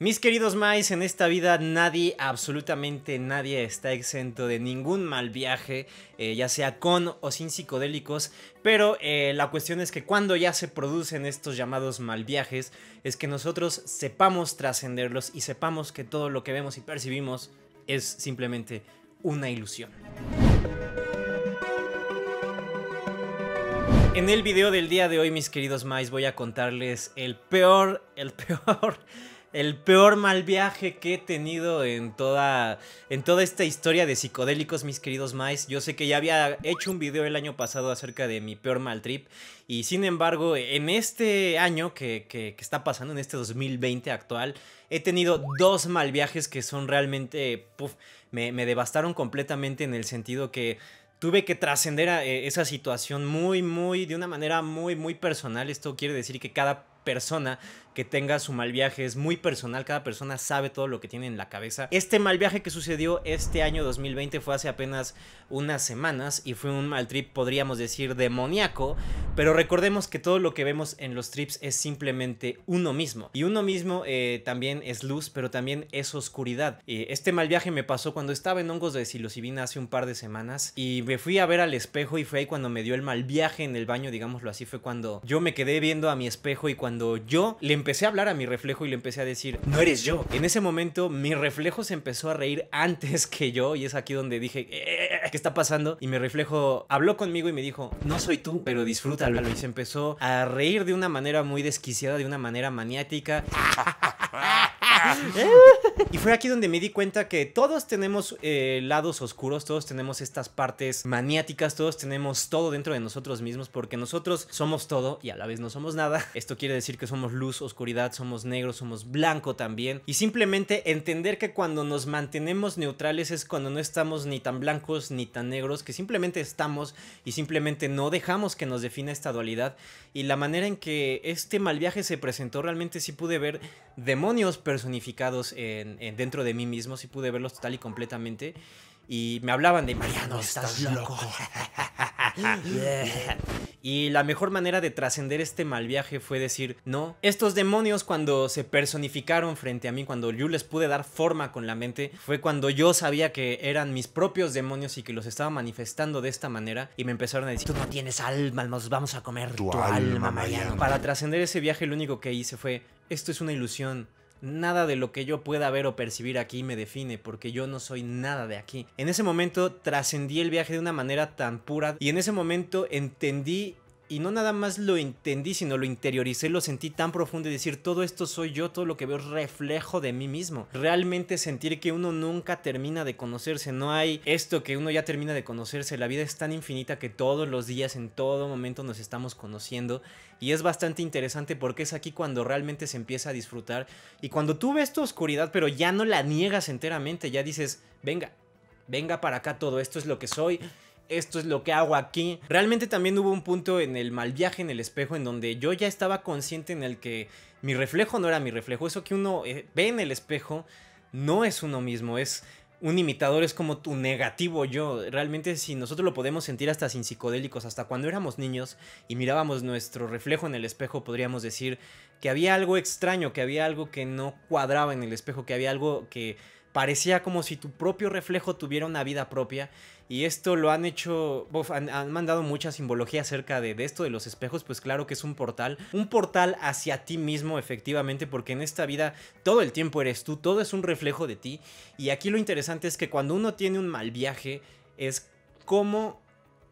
Mis queridos mais, en esta vida nadie, absolutamente nadie está exento de ningún mal viaje, eh, ya sea con o sin psicodélicos, pero eh, la cuestión es que cuando ya se producen estos llamados mal viajes, es que nosotros sepamos trascenderlos y sepamos que todo lo que vemos y percibimos es simplemente una ilusión. En el video del día de hoy, mis queridos mais, voy a contarles el peor, el peor el peor mal viaje que he tenido en toda, en toda esta historia de psicodélicos, mis queridos mice. Yo sé que ya había hecho un video el año pasado acerca de mi peor mal trip. Y sin embargo, en este año que, está pasando, en este 2020 actual, he tenido dos mal viajes que son realmente... me, me devastaron completamente en el sentido que tuve que trascender eh, esa situación muy, muy, de una manera muy, muy personal. Esto quiere decir que cada persona que tenga su mal viaje. Es muy personal, cada persona sabe todo lo que tiene en la cabeza. Este mal viaje que sucedió este año 2020 fue hace apenas unas semanas y fue un mal trip, podríamos decir, demoníaco. Pero recordemos que todo lo que vemos en los trips es simplemente uno mismo. Y uno mismo eh, también es luz, pero también es oscuridad. Eh, este mal viaje me pasó cuando estaba en hongos de psilocibina hace un par de semanas y me fui a ver al espejo y fue ahí cuando me dio el mal viaje en el baño, digámoslo así, fue cuando yo me quedé viendo a mi espejo y cuando yo le empecé a hablar a mi reflejo y le empecé a decir, no eres yo. En ese momento mi reflejo se empezó a reír antes que yo y es aquí donde dije, eh, eh, eh, ¿qué está pasando? Y mi reflejo habló conmigo y me dijo, no soy tú, pero disfrútalo. Y se empezó a reír de una manera muy desquiciada, de una manera maniática. Y fue aquí donde me di cuenta que todos tenemos eh, lados oscuros, todos tenemos estas partes maniáticas, todos tenemos todo dentro de nosotros mismos, porque nosotros somos todo y a la vez no somos nada. Esto quiere decir que somos luz, oscuridad, somos negro, somos blanco también. Y simplemente entender que cuando nos mantenemos neutrales es cuando no estamos ni tan blancos ni tan negros, que simplemente estamos y simplemente no dejamos que nos defina esta dualidad. Y la manera en que este mal viaje se presentó realmente sí pude ver demonios personificados en dentro de mí mismo, sí pude verlos total y completamente. Y me hablaban de Mariano, estás, loco. Y la mejor manera de trascender este mal viaje fue decir, no, estos demonios cuando se personificaron frente a mí, cuando yo les pude dar forma con la mente, fue cuando yo sabía que eran mis propios demonios y que los estaba manifestando de esta manera y me empezaron a decir, tú no tienes alma, nos vamos a comer tu, alma, alma Mariano. Para trascender ese viaje lo único que hice fue, esto es una ilusión, nada de lo que yo pueda ver o percibir aquí me define, porque yo no soy nada de aquí. En ese momento trascendí el viaje de una manera tan pura y en ese momento entendí y no nada más lo entendí, sino lo interioricé, lo sentí tan profundo y decir, todo esto soy yo, todo lo que veo es reflejo de mí mismo. Realmente sentir que uno nunca termina de conocerse, no hay esto que uno ya termina de conocerse, la vida es tan infinita que todos los días, en todo momento nos estamos conociendo y es bastante interesante porque es aquí cuando realmente se empieza a disfrutar y cuando tú ves tu oscuridad pero ya no la niegas enteramente, ya dices, venga, venga para acá todo esto es lo que soy esto es lo que hago aquí. Realmente también hubo un punto en el mal viaje en el espejo en donde yo ya estaba consciente en el que mi reflejo no era mi reflejo, eso que uno eh, ve en el espejo no es uno mismo, es un imitador es como tu negativo yo. Realmente si nosotros lo podemos sentir hasta sin psicodélicos, hasta cuando éramos niños y mirábamos nuestro reflejo en el espejo, podríamos decir que había algo extraño, que había algo que no cuadraba en el espejo, que había algo que parecía como si tu propio reflejo tuviera una vida propia. Y esto lo han hecho, han, mandado mucha simbología acerca de, de, esto de los espejos, pues claro que es un portal, un portal hacia ti mismo efectivamente, porque en esta vida todo el tiempo eres tú, todo es un reflejo de ti. Y aquí lo interesante es que cuando uno tiene un mal viaje, es cómo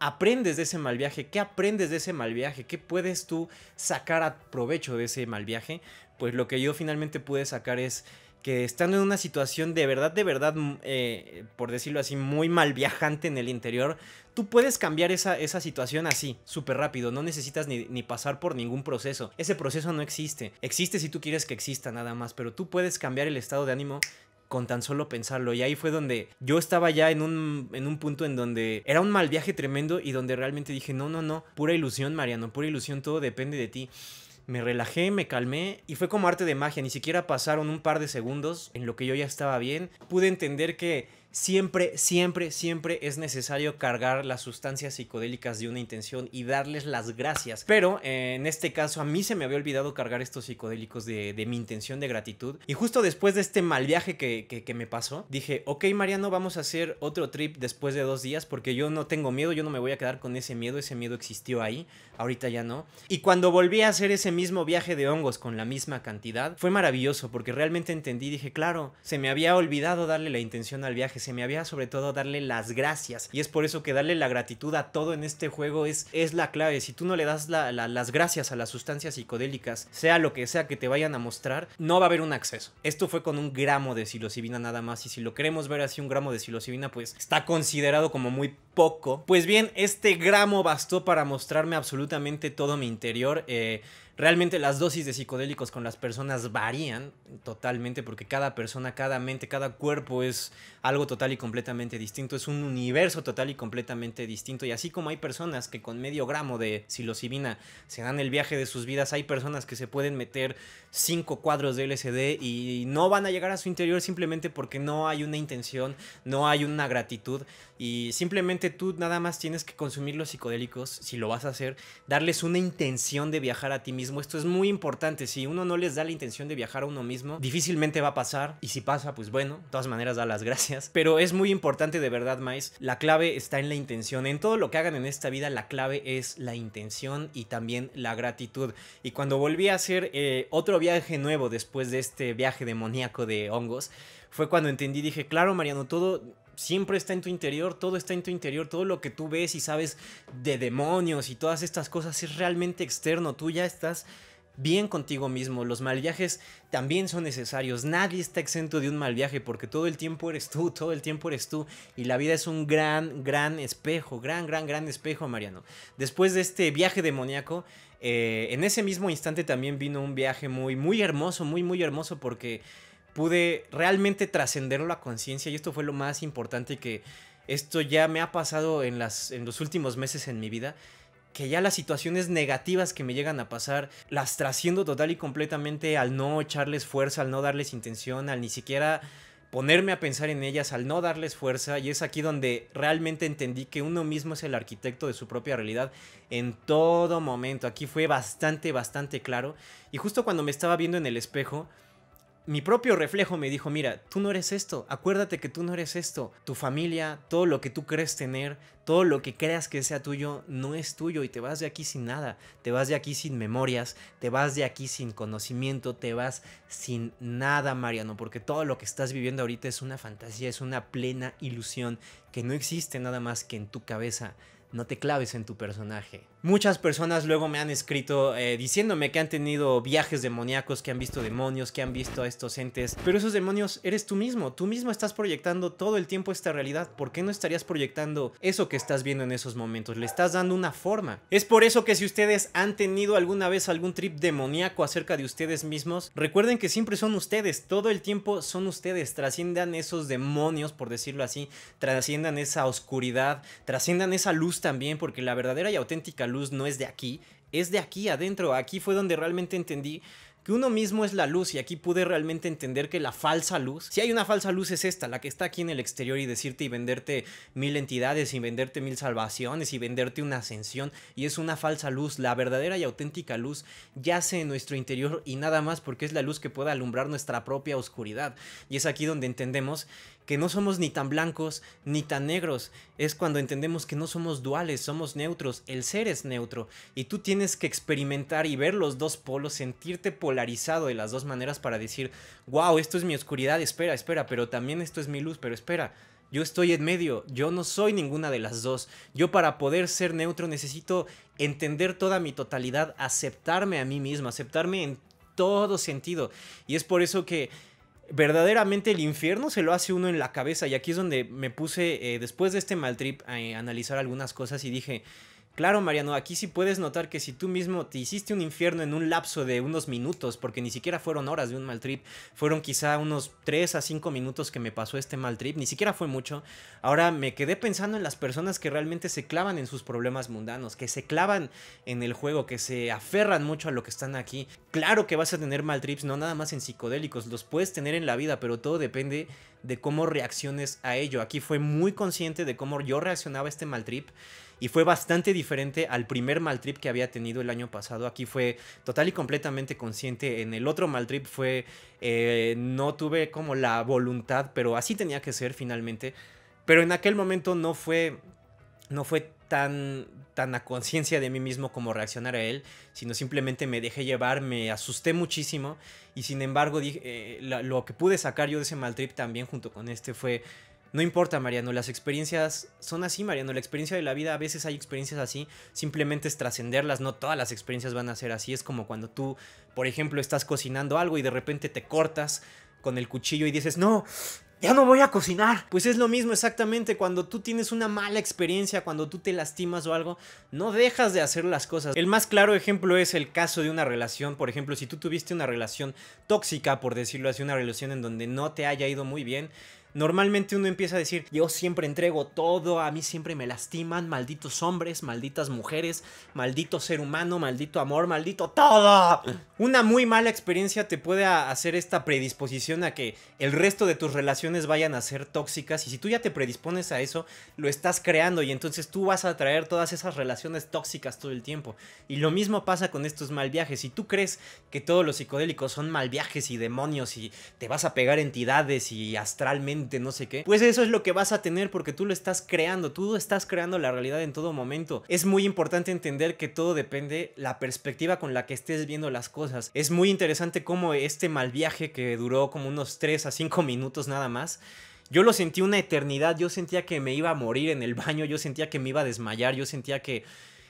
aprendes de ese mal viaje, qué aprendes de ese mal viaje, qué puedes tú sacar a provecho de ese mal viaje. Pues lo que yo finalmente pude sacar es que estando en una situación de verdad, de verdad, mm, eh, por decirlo así, muy mal viajante en el interior, tú puedes cambiar esa, esa situación así, súper rápido, no necesitas ni, pasar por ningún proceso, ese proceso no existe, existe si tú quieres que exista nada más, pero tú puedes cambiar el estado de ánimo con tan solo pensarlo. Y ahí fue donde yo estaba ya en un, en un punto en donde era un mal viaje tremendo y donde realmente dije, no, no, no, pura ilusión, Mariano, pura ilusión, todo depende de ti me relajé, me calmé y fue como arte de magia, ni siquiera pasaron un par de segundos en lo que yo ya estaba bien. Pude entender que siempre, siempre, siempre es necesario cargar las sustancias psicodélicas de una intención y darles las gracias. Pero eh, en este caso a mí se me había olvidado cargar estos psicodélicos de, mi intención de gratitud. Y justo después de este mal viaje que, que, me pasó, dije, ok Mariano, vamos a hacer otro trip después de dos días porque yo no tengo miedo, yo no me voy a quedar con ese miedo, ese miedo existió ahí, ahorita ya no. Y cuando volví a hacer ese mismo viaje de hongos con la misma cantidad, fue maravilloso porque realmente entendí, dije, claro, se me había olvidado darle la intención al viaje, se me había sobre todo darle las gracias. Y es por eso que darle la gratitud a todo en este juego es, es la clave. Si tú no le das las gracias a las sustancias psicodélicas, sea lo que sea que te vayan a mostrar, no va a haber un acceso. Esto fue con un gramo de psilocibina nada más. Y si lo queremos ver así, un gramo de psilocibina, pues está considerado como muy poco. Pues bien, este gramo bastó para mostrarme absolutamente todo mi interior. Eh, Realmente las dosis de psicodélicos con las personas varían totalmente porque cada persona, cada mente, cada cuerpo es algo total y completamente distinto, es un universo total y completamente distinto. Y así como hay personas que con medio gramo de psilocibina se dan el viaje de sus vidas, hay personas que se pueden meter cinco cuadros de LSD y no van a llegar a su interior simplemente porque no hay una intención, no hay una gratitud y simplemente tú nada más tienes que consumir los psicodélicos, si lo vas a hacer, darles una intención de viajar a ti mismo esto es muy importante. Si uno no les da la intención de viajar a uno mismo, difícilmente va a pasar. Y si pasa, pues bueno, de todas maneras da las gracias. Pero es muy importante de verdad, Mais. La clave está en la intención. En todo lo que hagan en esta vida, la clave es la intención y también la gratitud. Y cuando volví a hacer eh, otro viaje nuevo después de este viaje demoníaco de hongos, fue cuando entendí, dije, claro, Mariano, todo siempre está en tu interior, todo está en tu interior, todo lo que tú ves y sabes de demonios y todas estas cosas es realmente externo, tú ya estás bien contigo mismo. Los mal viajes también son necesarios. Nadie está exento de un mal viaje porque todo el tiempo eres tú, todo el tiempo eres tú. Y la vida es un gran, gran espejo, gran, gran, gran espejo, Mariano. Después de este viaje demoníaco, eh, en ese mismo instante también vino un viaje muy, muy hermoso, muy, muy hermoso porque pude realmente trascender la conciencia y esto fue lo más importante que esto ya me ha pasado en, las, en los últimos meses en mi vida, que ya las situaciones negativas que me llegan a pasar las trasciendo total y completamente al no echarles fuerza, al no darles intención, al ni siquiera ponerme a pensar en ellas, al no darles fuerza, y es aquí donde realmente entendí que uno mismo es el arquitecto de su propia realidad en todo momento. Aquí fue bastante, bastante claro. Y justo cuando me estaba viendo en el espejo, mi propio reflejo me dijo, mira, tú no eres esto, acuérdate que tú no eres esto, tu familia, todo lo que tú crees tener, todo lo que creas que sea tuyo, no es tuyo y te vas de aquí sin nada, te vas de aquí sin memorias, te vas de aquí sin conocimiento, te vas sin nada, Mariano, porque todo lo que estás viviendo ahorita es una fantasía, es una plena ilusión que no existe nada más que en tu cabeza no te claves en tu personaje. Muchas personas luego me han escrito eh, diciéndome que han tenido viajes demoníacos, que han visto demonios, que han visto a estos entes, pero esos demonios eres tú mismo, tú mismo estás proyectando todo el tiempo esta realidad, ¿por qué no estarías proyectando eso que estás viendo en esos momentos? Le estás dando una forma. Es por eso que si ustedes han tenido alguna vez algún trip demoníaco acerca de ustedes mismos, recuerden que siempre son ustedes, todo el tiempo son ustedes, trasciendan esos demonios, por decirlo así, trasciendan esa oscuridad, trasciendan esa luz también, porque la verdadera y auténtica luz no es de aquí, es de aquí adentro. Aquí fue donde realmente entendí que uno mismo es la luz y aquí pude realmente entender que la falsa luz, si hay una falsa luz es esta, la que está aquí en el exterior y decirte y venderte mil entidades y venderte mil salvaciones y venderte una ascensión y es una falsa luz, la verdadera y auténtica luz yace en nuestro interior y nada más porque es la luz que puede alumbrar nuestra propia oscuridad y es aquí donde entendemos que no somos ni tan blancos ni tan negros. Es cuando entendemos que no somos duales, somos neutros, el ser es neutro y tú tienes que experimentar y ver los dos polos, sentirte polarizado de las dos maneras para decir, wow, esto es mi oscuridad, espera, espera, pero también esto es mi luz, pero espera. Yo estoy en medio, yo no soy ninguna de las dos. Yo para poder ser neutro necesito entender toda mi totalidad, aceptarme a mí mismo, aceptarme en todo sentido. Y es por eso que verdaderamente el infierno se lo hace uno en la cabeza. Y aquí es donde me puse, eh, después de este mal trip, a eh, analizar algunas cosas y dije, Claro, Mariano, aquí sí puedes notar que si tú mismo te hiciste un infierno en un lapso de unos minutos, porque ni siquiera fueron horas de un mal trip, fueron quizá unos 3 a 5 minutos que me pasó este mal trip, ni siquiera fue mucho. Ahora me quedé pensando en las personas que realmente se clavan en sus problemas mundanos, que se clavan en el juego, que se aferran mucho a lo que están aquí. Claro que vas a tener mal trips, no nada más en psicodélicos, los puedes tener en la vida, pero todo depende de cómo reacciones a ello. Aquí fue muy consciente de cómo yo reaccionaba a este mal trip y fue bastante diferente al primer Maltrip que había tenido el año pasado. Aquí fue total y completamente consciente. En el otro Maltrip fue eh, no tuve como la voluntad, pero así tenía que ser finalmente. Pero en aquel momento no fue no fue tan, tan a conciencia de mí mismo como reaccionar a él, sino simplemente me dejé llevar, me asusté muchísimo y sin embargo dije, eh, lo, lo, que pude sacar yo de ese mal trip también junto con este fue no importa, Mariano, las experiencias son así, Mariano. La experiencia de la vida, a veces hay experiencias así, simplemente es trascenderlas, no todas las experiencias van a ser así. Es como cuando tú, por ejemplo, estás cocinando algo y de repente te cortas con el cuchillo y dices, no, ya no voy a cocinar. Pues es lo mismo exactamente cuando tú tienes una mala experiencia, cuando tú te lastimas o algo, no dejas de hacer las cosas. El más claro ejemplo es el caso de una relación, por ejemplo, si tú tuviste una relación tóxica, por decirlo así, una relación en donde no te haya ido muy bien, Normalmente uno empieza a decir, yo siempre entrego todo, a mí siempre me lastiman, malditos hombres, malditas mujeres, maldito ser humano, maldito amor, maldito todo. Una muy mala experiencia te puede hacer esta predisposición a que el resto de tus relaciones vayan a ser tóxicas y si tú ya te predispones a eso, lo estás creando y entonces tú vas a traer todas esas relaciones tóxicas todo el tiempo. Y lo mismo pasa con estos mal viajes. Si tú crees que todos los psicodélicos son mal viajes y demonios y te vas a pegar entidades y astralmente, no sé qué, pues eso es lo que vas a tener porque tú lo estás creando, tú estás creando la realidad en todo momento. Es muy importante entender que todo depende la perspectiva con la que estés viendo las cosas. Es muy interesante cómo este mal viaje que duró como unos 3 a 5 minutos nada más, yo lo sentí una eternidad, yo sentía que me iba a morir en el baño, yo sentía que me iba a desmayar, yo sentía que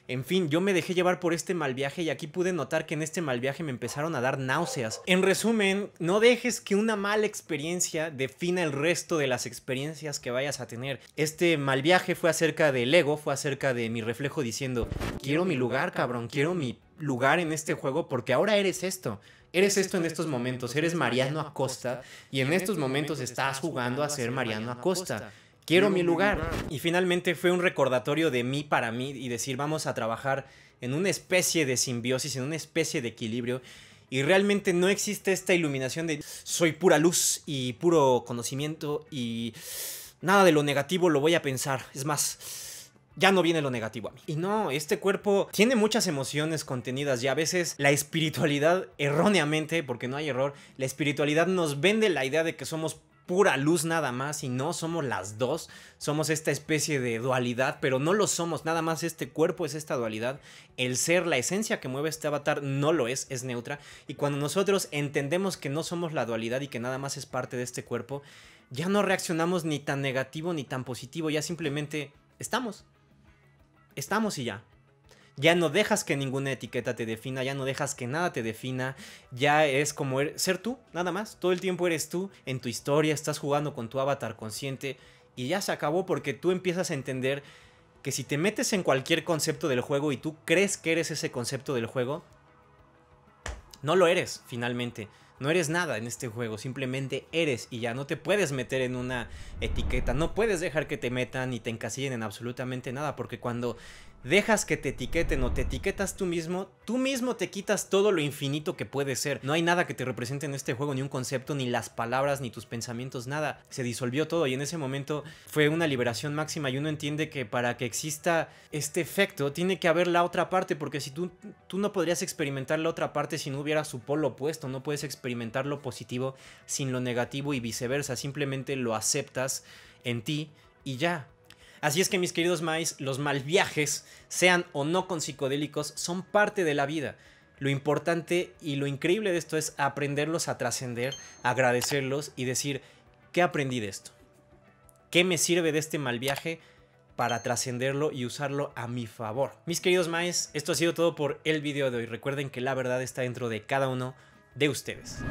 en fin, yo me dejé llevar por este mal viaje y aquí pude notar que en este mal viaje me empezaron a dar náuseas. En resumen, no dejes que una mala experiencia defina el resto de las experiencias que vayas a tener. Este mal viaje fue acerca del ego, fue acerca de mi reflejo diciendo, quiero mi lugar, cabrón, quiero mi lugar en este juego porque ahora eres esto. Eres esto en estos momentos, eres Mariano Acosta y en estos momentos estás jugando a ser Mariano Acosta. Quiero, mi lugar. lugar. Y finalmente fue un recordatorio de mí para mí y decir, vamos a trabajar en una especie de simbiosis, en una especie de equilibrio. Y realmente no existe esta iluminación de soy pura luz y puro conocimiento y nada de lo negativo lo voy a pensar. Es más, ya no viene lo negativo a mí. Y no, este cuerpo tiene muchas emociones contenidas y a veces la espiritualidad erróneamente, porque no hay error, la espiritualidad nos vende la idea de que somos pura luz nada más y no somos las dos, somos esta especie de dualidad, pero no lo somos, nada más este cuerpo es esta dualidad, el ser, la esencia que mueve este avatar no lo es, es neutra, y cuando nosotros entendemos que no somos la dualidad y que nada más es parte de este cuerpo, ya no reaccionamos ni tan negativo ni tan positivo, ya simplemente estamos, estamos y ya ya no dejas que ninguna etiqueta te defina, ya no dejas que nada te defina, ya es como er-, ser tú, nada más, todo el tiempo eres tú, en tu historia estás jugando con tu avatar consciente y ya se acabó porque tú empiezas a entender que si te metes en cualquier concepto del juego y tú crees que eres ese concepto del juego, no lo eres finalmente. No eres nada en este juego, simplemente eres y ya no te puedes meter en una etiqueta, no puedes dejar que te metan y te encasillen en absolutamente nada, porque cuando dejas que te etiqueten o te etiquetas tú mismo, tú mismo te quitas todo lo infinito que puede ser. No hay nada que te represente en este juego, ni un concepto, ni las palabras, ni tus pensamientos, nada. Se disolvió todo y en ese momento fue una liberación máxima y uno entiende que para que exista este efecto tiene que haber la otra parte, porque si tú, tú no podrías experimentar la otra parte si no hubiera su polo opuesto, no puedes experimentar lo positivo sin lo negativo y viceversa, simplemente lo aceptas en ti y ya. Así es que mis queridos maíz, los mal viajes, sean o no con psicodélicos, son parte de la vida. Lo importante y lo increíble de esto es aprenderlos a trascender, agradecerlos y decir, ¿qué aprendí de esto? ¿Qué me sirve de este mal viaje para trascenderlo y usarlo a mi favor? Mis queridos maes, esto ha sido todo por el video de hoy. Recuerden que la verdad está dentro de cada uno de ustedes.